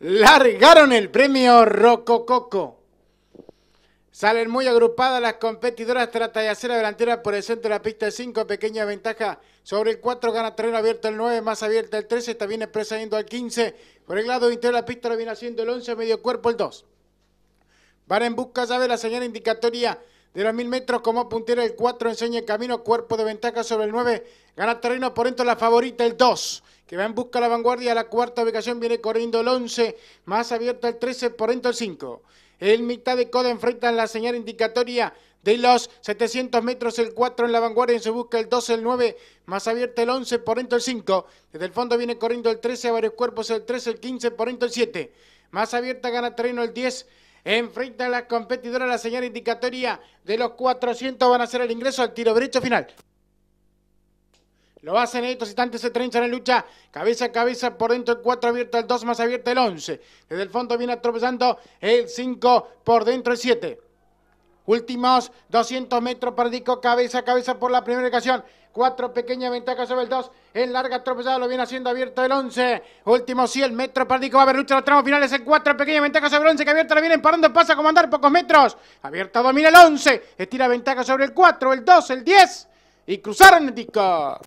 largaron el premio Rocococo. Salen muy agrupadas las competidoras trata hacer la delantera por el centro de la pista 5, pequeña ventaja sobre el 4, gana terreno abierto el 9, más abierta el 13, está bien expresa yendo al 15, por el lado interior de la pista lo viene haciendo el 11, medio cuerpo el 2. Van en busca, sabe la señal indicatoria de los 1000 metros como puntera el 4 enseña el camino, cuerpo de ventaja sobre el 9, gana terreno por dentro la favorita el 2 que va en busca de la vanguardia, la cuarta ubicación viene corriendo el 11, más abierto el 13, por dentro el 5. El mitad de coda enfrentan la señal indicatoria de los 700 metros, el 4 en la vanguardia, en su busca el 12, el 9, más abierto el 11, por dentro el 5. Desde el fondo viene corriendo el 13, varios cuerpos el 13, el 15, por dentro el 7. Más abierta gana terreno el 10, Enfrenta a las competidoras, la señora indicatoria de los 400. Van a hacer el ingreso al tiro derecho final. Lo hacen estos instantes, se trenchan en lucha, cabeza a cabeza, por dentro el 4 abierto, el 2 más abierto, el 11. Desde el fondo viene atropellando el 5, por dentro el 7. Últimos 200 metros, Perdico cabeza a cabeza por la primera ocasión. Cuatro pequeñas ventajas sobre el 2. En larga tropezada lo viene haciendo abierto el 11. último 100 metros, Perdico va a haber lucha los tramos finales en cuatro pequeñas ventajas sobre el 11. Que abierto la vienen parando, pasa a comandar pocos metros. Abierto domina el 11. Estira ventaja sobre el 4, el 2, el 10. Y cruzaron el disco.